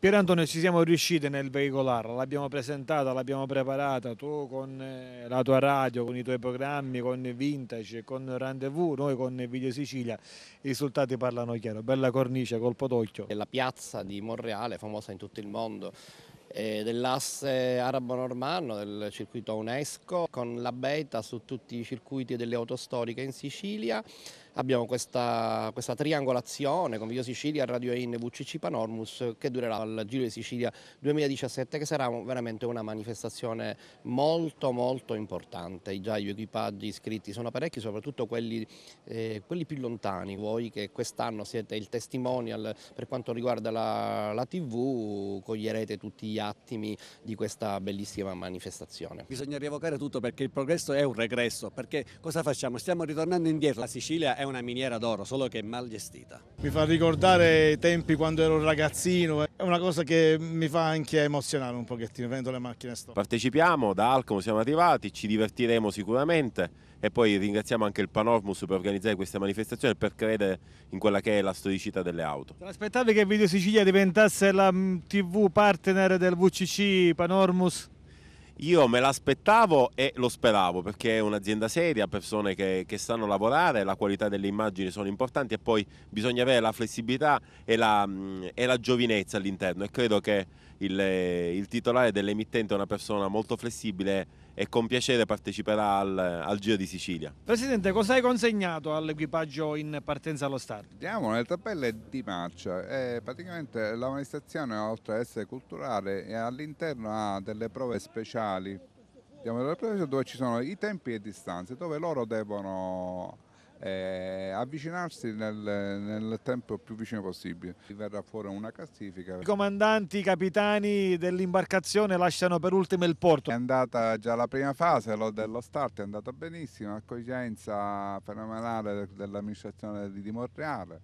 Pier Antonio ci siamo riusciti nel veicolare, l'abbiamo presentata, l'abbiamo preparata tu con eh, la tua radio, con i tuoi programmi, con Vintage, con Rendezvous, noi con Video Sicilia, i risultati parlano chiaro, bella cornice, colpo d'occhio. La piazza di Monreale, famosa in tutto il mondo, eh, dell'asse arabo-normanno del circuito UNESCO con la beta su tutti i circuiti delle autostoriche in Sicilia abbiamo questa, questa triangolazione con Video Sicilia, Radio In, VCC Panormus che durerà al Giro di Sicilia 2017 che sarà veramente una manifestazione molto molto importante. Già gli equipaggi iscritti sono parecchi, soprattutto quelli, eh, quelli più lontani, voi che quest'anno siete il testimonial per quanto riguarda la, la TV, coglierete tutti gli attimi di questa bellissima manifestazione. Bisogna rievocare tutto perché il progresso è un regresso, perché cosa facciamo? Stiamo ritornando indietro, la Sicilia è una miniera d'oro, solo che mal gestita. Mi fa ricordare i tempi quando ero ragazzino, è una cosa che mi fa anche emozionare un pochettino, vedendo le macchine stop. Partecipiamo, da Alcom siamo arrivati, ci divertiremo sicuramente e poi ringraziamo anche il Panormus per organizzare questa manifestazione e per credere in quella che è la storicità delle auto. Ti Aspettavi che Video Sicilia diventasse la mm, TV partner del VCC Panormus? Io me l'aspettavo e lo speravo perché è un'azienda seria, persone che, che sanno lavorare, la qualità delle immagini sono importanti e poi bisogna avere la flessibilità e la, mm, e la giovinezza all'interno e credo che il, eh, il titolare dell'emittente è una persona molto flessibile e con piacere parteciperà al, al, Giro di Sicilia. Presidente, cosa hai consegnato all'equipaggio in partenza allo start? Diamo le tabelle di marcia. E eh, praticamente la manifestazione, oltre ad essere culturale, all'interno ha delle prove speciali locali, dove ci sono i tempi e distanze, dove loro devono eh, avvicinarsi nel, nel, tempo più vicino possibile. Verrà fuori una classifica. I comandanti, i capitani dell'imbarcazione lasciano per ultimo il porto. È andata già la prima fase dello start, è andata benissimo, accoglienza fenomenale dell'amministrazione di Montreal,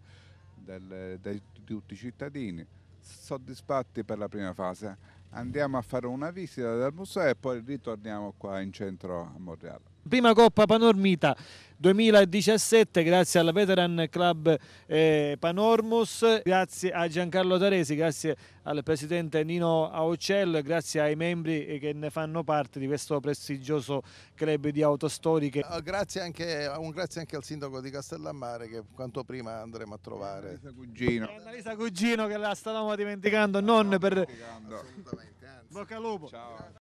del, di tutti i cittadini, soddisfatti per la prima fase andiamo a fare una visita dal museo e poi ritorniamo qua in centro a Montreal. Prima Coppa Panormita 2017, grazie al Veteran Club eh, Panormus, grazie a Giancarlo Taresi, grazie al presidente Nino Aucello, grazie ai membri che ne fanno parte di questo prestigioso club di autostoriche. Eh, grazie anche, un grazie anche al sindaco di Castellammare che quanto prima andremo a trovare. Annalisa Cugino. Annalisa Cugino che la stavamo dimenticando, non no, per... Dimenticando. Assolutamente, anzi. Bocca al lupo. Ciao.